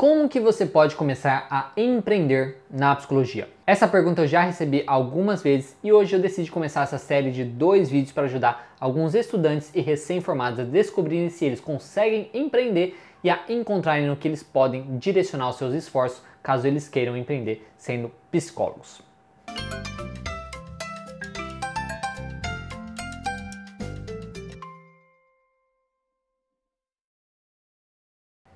Como que você pode começar a empreender na psicologia? Essa pergunta eu já recebi algumas vezes e hoje eu decidi começar essa série de dois vídeos para ajudar alguns estudantes e recém-formados a descobrirem se eles conseguem empreender e a encontrarem no que eles podem direcionar os seus esforços caso eles queiram empreender sendo psicólogos.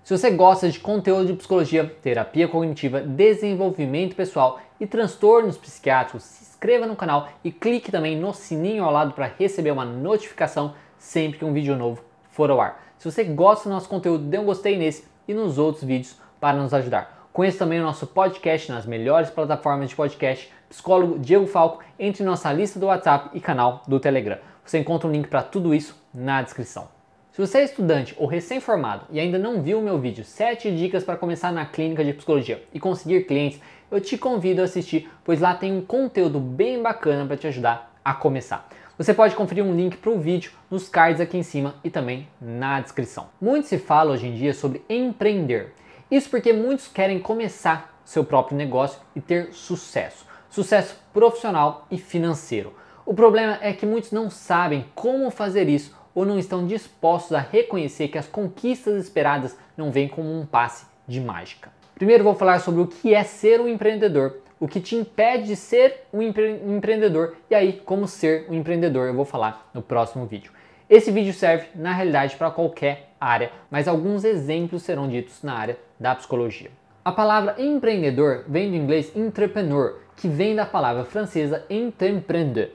Se você gosta de conteúdo de psicologia, terapia cognitiva, desenvolvimento pessoal e transtornos psiquiátricos, se inscreva no canal e clique também no sininho ao lado para receber uma notificação sempre que um vídeo novo for ao ar. Se você gosta do nosso conteúdo, dê um gostei nesse e nos outros vídeos para nos ajudar. Conheça também o nosso podcast nas melhores plataformas de podcast, psicólogo Diego Falco, entre nossa lista do WhatsApp e canal do Telegram. Você encontra o um link para tudo isso na descrição. Se você é estudante ou recém-formado e ainda não viu o meu vídeo 7 dicas para começar na clínica de psicologia e conseguir clientes, eu te convido a assistir, pois lá tem um conteúdo bem bacana para te ajudar a começar. Você pode conferir um link para o vídeo nos cards aqui em cima e também na descrição. Muito se fala hoje em dia sobre empreender. Isso porque muitos querem começar seu próprio negócio e ter sucesso. Sucesso profissional e financeiro. O problema é que muitos não sabem como fazer isso ou não estão dispostos a reconhecer que as conquistas esperadas não vêm como um passe de mágica. Primeiro vou falar sobre o que é ser um empreendedor, o que te impede de ser um empre empreendedor e aí como ser um empreendedor eu vou falar no próximo vídeo. Esse vídeo serve na realidade para qualquer área, mas alguns exemplos serão ditos na área da psicologia. A palavra empreendedor vem do inglês entrepreneur, que vem da palavra francesa entreprendre,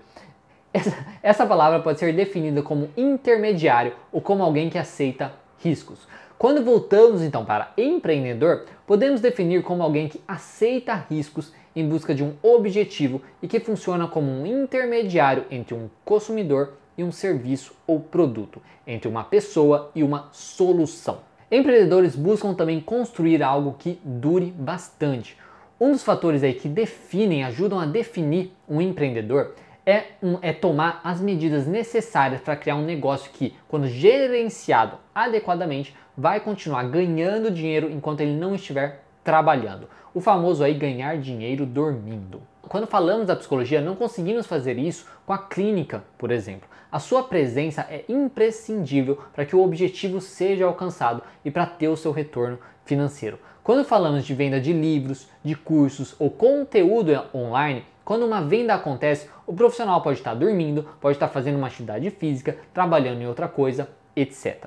essa, essa palavra pode ser definida como intermediário ou como alguém que aceita riscos. Quando voltamos então para empreendedor, podemos definir como alguém que aceita riscos em busca de um objetivo e que funciona como um intermediário entre um consumidor e um serviço ou produto, entre uma pessoa e uma solução. Empreendedores buscam também construir algo que dure bastante. Um dos fatores aí que definem, ajudam a definir um empreendedor é, um, é tomar as medidas necessárias para criar um negócio que, quando gerenciado adequadamente, vai continuar ganhando dinheiro enquanto ele não estiver trabalhando. O famoso aí ganhar dinheiro dormindo. Quando falamos da psicologia, não conseguimos fazer isso com a clínica, por exemplo. A sua presença é imprescindível para que o objetivo seja alcançado e para ter o seu retorno financeiro. Quando falamos de venda de livros, de cursos ou conteúdo online, quando uma venda acontece, o profissional pode estar dormindo, pode estar fazendo uma atividade física, trabalhando em outra coisa, etc.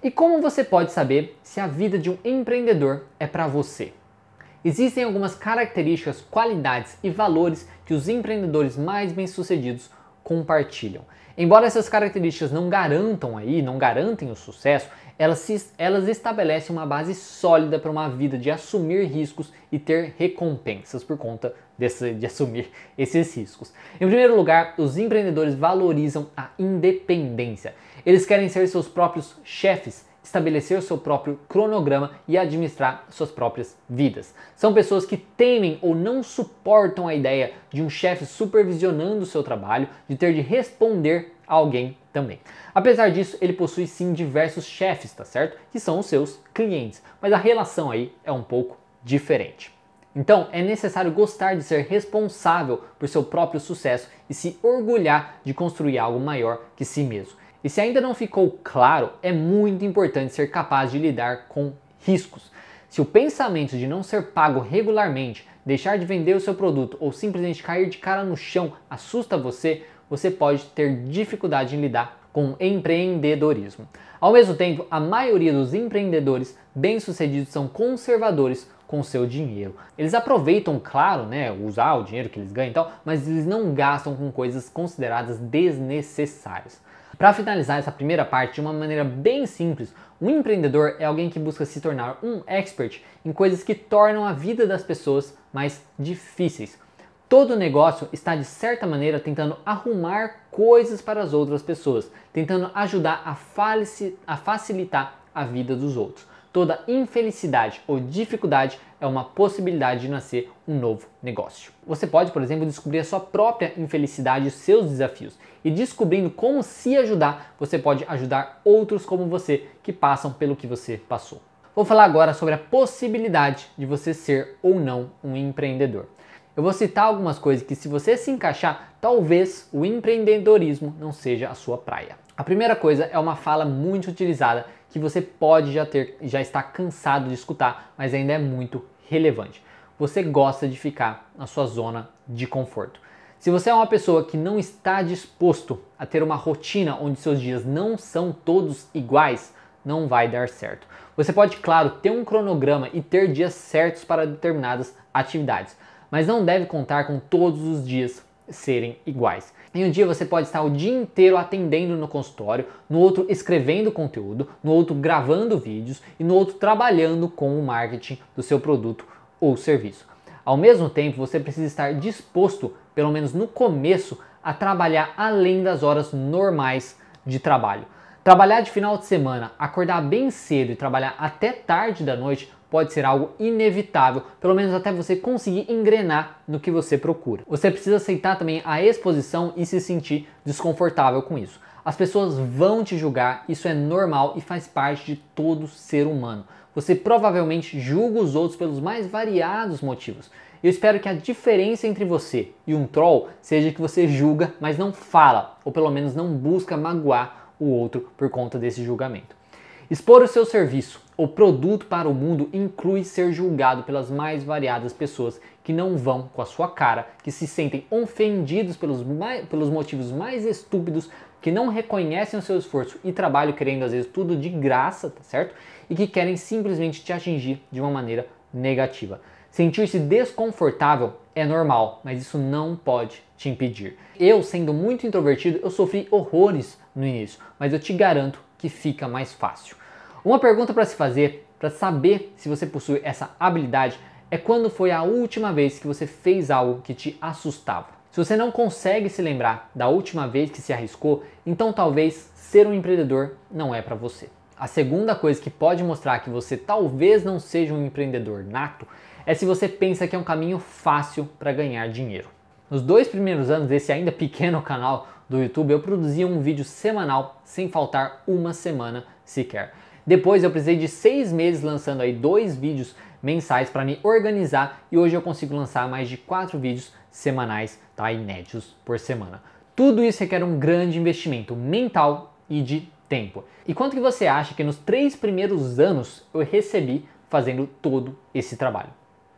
E como você pode saber se a vida de um empreendedor é para você? Existem algumas características, qualidades e valores que os empreendedores mais bem-sucedidos compartilham. Embora essas características não garantam aí, não garantem o sucesso, elas, se, elas estabelecem uma base sólida para uma vida de assumir riscos e ter recompensas por conta desse, de assumir esses riscos. Em primeiro lugar, os empreendedores valorizam a independência. Eles querem ser seus próprios chefes, estabelecer o seu próprio cronograma e administrar suas próprias vidas. São pessoas que temem ou não suportam a ideia de um chefe supervisionando o seu trabalho, de ter de responder a alguém também. Apesar disso, ele possui sim diversos chefes, tá certo? Que são os seus clientes, mas a relação aí é um pouco diferente. Então, é necessário gostar de ser responsável por seu próprio sucesso e se orgulhar de construir algo maior que si mesmo. E se ainda não ficou claro, é muito importante ser capaz de lidar com riscos. Se o pensamento de não ser pago regularmente, deixar de vender o seu produto ou simplesmente cair de cara no chão assusta você, você pode ter dificuldade em lidar com empreendedorismo. Ao mesmo tempo, a maioria dos empreendedores bem-sucedidos são conservadores com o seu dinheiro. Eles aproveitam, claro, né, usar o dinheiro que eles ganham e tal, mas eles não gastam com coisas consideradas desnecessárias. Para finalizar essa primeira parte de uma maneira bem simples, um empreendedor é alguém que busca se tornar um expert em coisas que tornam a vida das pessoas mais difíceis. Todo negócio está de certa maneira tentando arrumar coisas para as outras pessoas, tentando ajudar a, a facilitar a vida dos outros toda infelicidade ou dificuldade é uma possibilidade de nascer um novo negócio. Você pode, por exemplo, descobrir a sua própria infelicidade e seus desafios. E descobrindo como se ajudar, você pode ajudar outros como você que passam pelo que você passou. Vou falar agora sobre a possibilidade de você ser ou não um empreendedor. Eu vou citar algumas coisas que, se você se encaixar, talvez o empreendedorismo não seja a sua praia. A primeira coisa é uma fala muito utilizada que você pode já ter, já está cansado de escutar, mas ainda é muito relevante. Você gosta de ficar na sua zona de conforto. Se você é uma pessoa que não está disposto a ter uma rotina onde seus dias não são todos iguais, não vai dar certo. Você pode, claro, ter um cronograma e ter dias certos para determinadas atividades, mas não deve contar com todos os dias serem iguais. Em um dia você pode estar o dia inteiro atendendo no consultório, no outro escrevendo conteúdo, no outro gravando vídeos e no outro trabalhando com o marketing do seu produto ou serviço. Ao mesmo tempo, você precisa estar disposto, pelo menos no começo, a trabalhar além das horas normais de trabalho. Trabalhar de final de semana, acordar bem cedo e trabalhar até tarde da noite pode ser algo inevitável, pelo menos até você conseguir engrenar no que você procura. Você precisa aceitar também a exposição e se sentir desconfortável com isso. As pessoas vão te julgar, isso é normal e faz parte de todo ser humano. Você provavelmente julga os outros pelos mais variados motivos. Eu espero que a diferença entre você e um troll seja que você julga, mas não fala, ou pelo menos não busca magoar o outro por conta desse julgamento. Expor o seu serviço ou produto para o mundo inclui ser julgado pelas mais variadas pessoas que não vão com a sua cara, que se sentem ofendidos pelos, mais, pelos motivos mais estúpidos, que não reconhecem o seu esforço e trabalho, querendo às vezes tudo de graça, tá certo? E que querem simplesmente te atingir de uma maneira negativa. Sentir-se desconfortável é normal, mas isso não pode te impedir. Eu, sendo muito introvertido, eu sofri horrores no início, mas eu te garanto que fica mais fácil. Uma pergunta para se fazer para saber se você possui essa habilidade é quando foi a última vez que você fez algo que te assustava. Se você não consegue se lembrar da última vez que se arriscou, então talvez ser um empreendedor não é para você. A segunda coisa que pode mostrar que você talvez não seja um empreendedor nato é se você pensa que é um caminho fácil para ganhar dinheiro. Nos dois primeiros anos desse ainda pequeno canal do YouTube, eu produzia um vídeo semanal sem faltar uma semana sequer. Depois eu precisei de seis meses lançando aí dois vídeos mensais para me organizar e hoje eu consigo lançar mais de quatro vídeos semanais, tá? Inéditos por semana. Tudo isso requer um grande investimento mental e de tempo. E quanto que você acha que nos três primeiros anos eu recebi fazendo todo esse trabalho?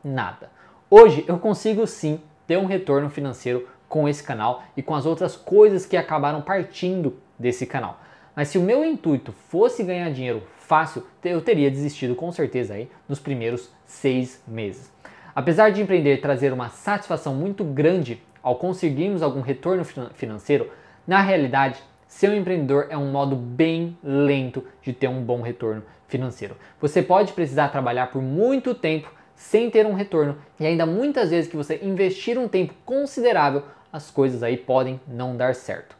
Nada. Hoje eu consigo sim ter um retorno financeiro com esse canal e com as outras coisas que acabaram partindo desse canal. Mas se o meu intuito fosse ganhar dinheiro fácil, eu teria desistido com certeza aí nos primeiros seis meses. Apesar de empreender trazer uma satisfação muito grande ao conseguirmos algum retorno financeiro, na realidade, ser um empreendedor é um modo bem lento de ter um bom retorno financeiro. Você pode precisar trabalhar por muito tempo sem ter um retorno. E ainda muitas vezes que você investir um tempo considerável, as coisas aí podem não dar certo.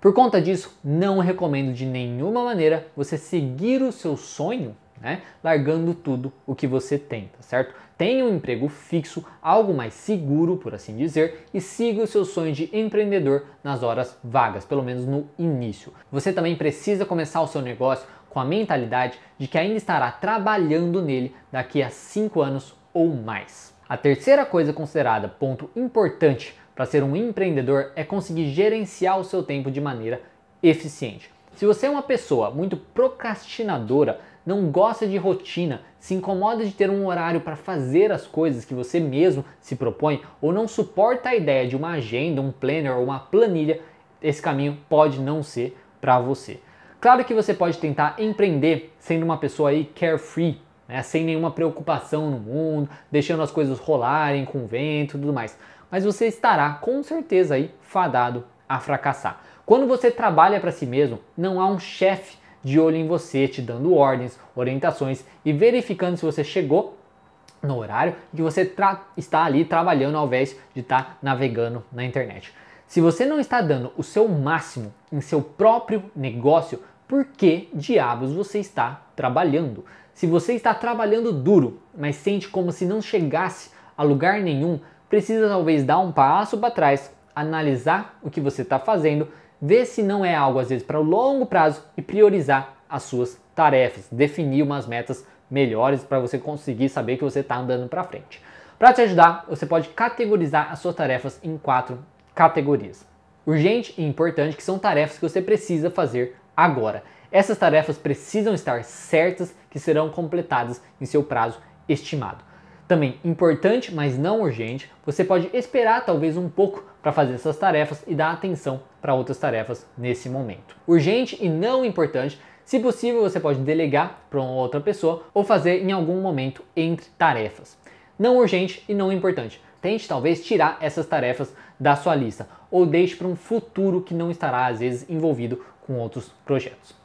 Por conta disso, não recomendo de nenhuma maneira você seguir o seu sonho, né, largando tudo o que você tem, tá certo? Tenha um emprego fixo, algo mais seguro, por assim dizer, e siga o seu sonho de empreendedor nas horas vagas, pelo menos no início. Você também precisa começar o seu negócio com a mentalidade de que ainda estará trabalhando nele daqui a 5 anos ou mais. A terceira coisa considerada ponto importante para ser um empreendedor é conseguir gerenciar o seu tempo de maneira eficiente. Se você é uma pessoa muito procrastinadora, não gosta de rotina, se incomoda de ter um horário para fazer as coisas que você mesmo se propõe ou não suporta a ideia de uma agenda, um planner ou uma planilha, esse caminho pode não ser para você. Claro que você pode tentar empreender sendo uma pessoa aí carefree, né? sem nenhuma preocupação no mundo, deixando as coisas rolarem com vento e tudo mais. Mas você estará com certeza aí fadado a fracassar. Quando você trabalha para si mesmo, não há um chefe de olho em você, te dando ordens, orientações e verificando se você chegou no horário e que você está ali trabalhando ao invés de estar tá navegando na internet. Se você não está dando o seu máximo em seu próprio negócio, por que diabos você está trabalhando? Se você está trabalhando duro, mas sente como se não chegasse a lugar nenhum, precisa talvez dar um passo para trás, analisar o que você está fazendo, ver se não é algo às vezes para o longo prazo e priorizar as suas tarefas, definir umas metas melhores para você conseguir saber que você está andando para frente. Para te ajudar, você pode categorizar as suas tarefas em quatro categorias: urgente e importante, que são tarefas que você precisa fazer agora. Essas tarefas precisam estar certas que serão completadas em seu prazo estimado. Também importante, mas não urgente, você pode esperar talvez um pouco para fazer essas tarefas e dar atenção para outras tarefas nesse momento. Urgente e não importante, se possível, você pode delegar para uma outra pessoa ou fazer em algum momento entre tarefas. Não urgente e não importante. Tente talvez tirar essas tarefas da sua lista ou deixe para um futuro que não estará às vezes envolvido com outros projetos.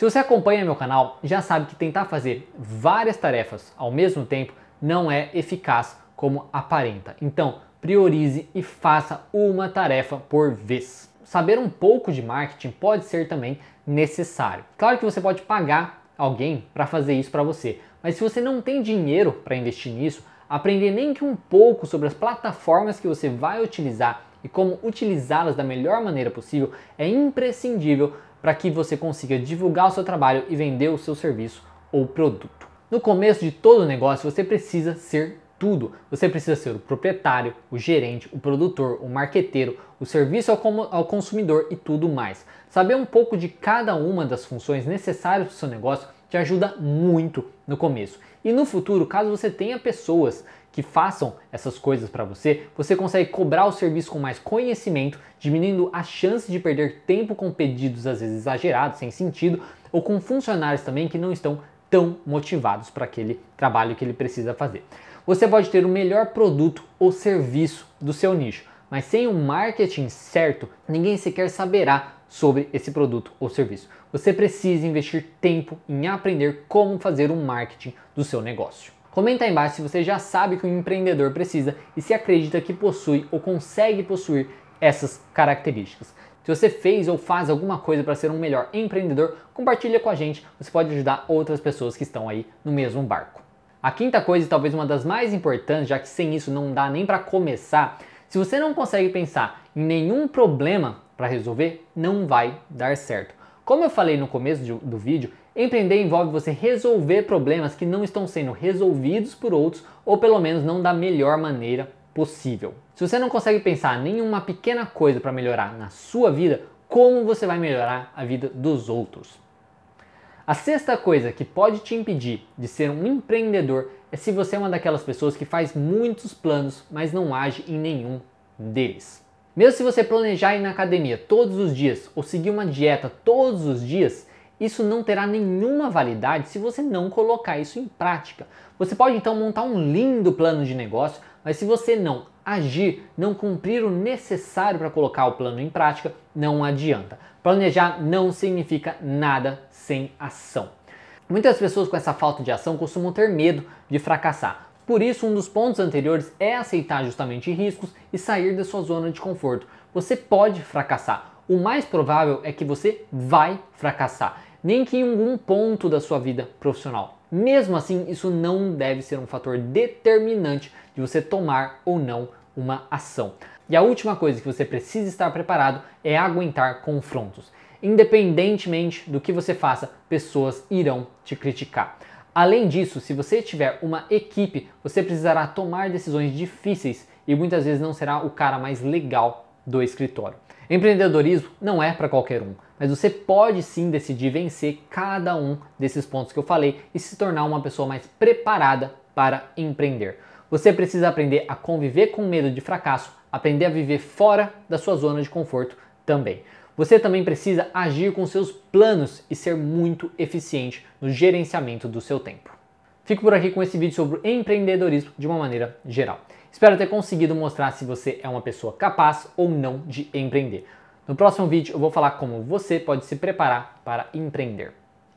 Se você acompanha meu canal, já sabe que tentar fazer várias tarefas ao mesmo tempo não é eficaz como aparenta. Então, priorize e faça uma tarefa por vez. Saber um pouco de marketing pode ser também necessário. Claro que você pode pagar alguém para fazer isso para você, mas se você não tem dinheiro para investir nisso, aprender nem que um pouco sobre as plataformas que você vai utilizar e como utilizá-las da melhor maneira possível é imprescindível para que você consiga divulgar o seu trabalho e vender o seu serviço ou produto. No começo de todo negócio, você precisa ser tudo. Você precisa ser o proprietário, o gerente, o produtor, o marqueteiro, o serviço ao, ao, consumidor e tudo mais. Saber um pouco de cada uma das funções necessárias para o seu negócio te ajuda muito no começo. E no futuro, caso você tenha pessoas que façam essas coisas para você, você consegue cobrar o serviço com mais conhecimento, diminuindo a chance de perder tempo com pedidos às vezes exagerados, sem sentido, ou com funcionários também que não estão tão motivados para aquele trabalho que ele precisa fazer. Você pode ter o melhor produto ou serviço do seu nicho, mas sem um marketing certo, ninguém sequer saberá sobre esse produto ou serviço. Você precisa investir tempo em aprender como fazer um marketing do seu negócio. Comenta aí embaixo se você já sabe que um empreendedor precisa e se acredita que possui ou consegue possuir essas características. Se você fez ou faz alguma coisa para ser um melhor empreendedor, compartilha com a gente, você pode ajudar outras pessoas que estão aí no mesmo barco. A quinta coisa, e talvez uma das mais importantes, já que sem isso não dá nem para começar, se você não consegue pensar em nenhum problema para resolver, não vai dar certo. Como eu falei no começo de, do vídeo, empreender envolve você resolver problemas que não estão sendo resolvidos por outros ou pelo menos não da melhor maneira possível. Se você não consegue pensar em nenhuma pequena coisa para melhorar na sua vida, como você vai melhorar a vida dos outros? A sexta coisa que pode te impedir de ser um empreendedor é se você é uma daquelas pessoas que faz muitos planos, mas não age em nenhum deles. Mesmo se você planejar ir na academia todos os dias ou seguir uma dieta todos os dias, isso não terá nenhuma validade se você não colocar isso em prática. Você pode então montar um lindo plano de negócio, mas se você não agir, não cumprir o necessário para colocar o plano em prática, não adianta. Planejar não significa nada sem ação. Muitas pessoas com essa falta de ação costumam ter medo de fracassar. Por isso, um dos pontos anteriores é aceitar justamente riscos e sair da sua zona de conforto. Você pode fracassar. O mais provável é que você vai fracassar, nem que em algum ponto da sua vida profissional. Mesmo assim, isso não deve ser um fator determinante de você tomar ou não uma ação. E a última coisa que você precisa estar preparado é aguentar confrontos. Independentemente do que você faça, pessoas irão te criticar. Além disso, se você tiver uma equipe, você precisará tomar decisões difíceis e muitas vezes não será o cara mais legal do escritório. Empreendedorismo não é para qualquer um, mas você pode sim decidir vencer cada um desses pontos que eu falei e se tornar uma pessoa mais preparada para empreender. Você precisa aprender a conviver com medo de fracasso, aprender a viver fora da sua zona de conforto também. Você também precisa agir com seus planos e ser muito eficiente no gerenciamento do seu tempo. Fico por aqui com esse vídeo sobre empreendedorismo de uma maneira geral. Espero ter conseguido mostrar se você é uma pessoa capaz ou não de empreender. No próximo vídeo eu vou falar como você pode se preparar para empreender.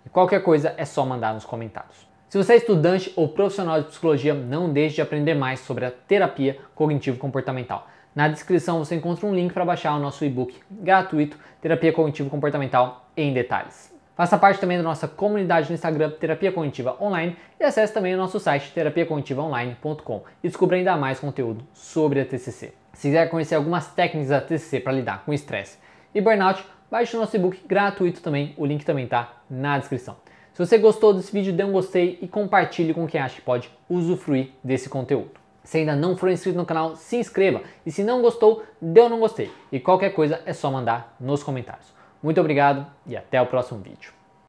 E qualquer coisa é só mandar nos comentários. Se você é estudante ou profissional de psicologia, não deixe de aprender mais sobre a terapia cognitivo-comportamental. Na descrição você encontra um link para baixar o nosso e-book gratuito Terapia Cognitivo-Comportamental em detalhes. Faça parte também da nossa comunidade no Instagram Terapia Cognitiva Online e acesse também o nosso site terapiacognitivaonline.com e descubra ainda mais conteúdo sobre a TCC. Se quiser conhecer algumas técnicas da TCC para lidar com estresse e burnout, baixe o nosso e-book gratuito também, o link também está na descrição. Se você gostou desse vídeo, dê um gostei e compartilhe com quem acha que pode usufruir desse conteúdo. Se ainda não for inscrito no canal, se inscreva. E se não gostou, dê um não gostei. E qualquer coisa é só mandar nos comentários. Muito obrigado e até o próximo vídeo.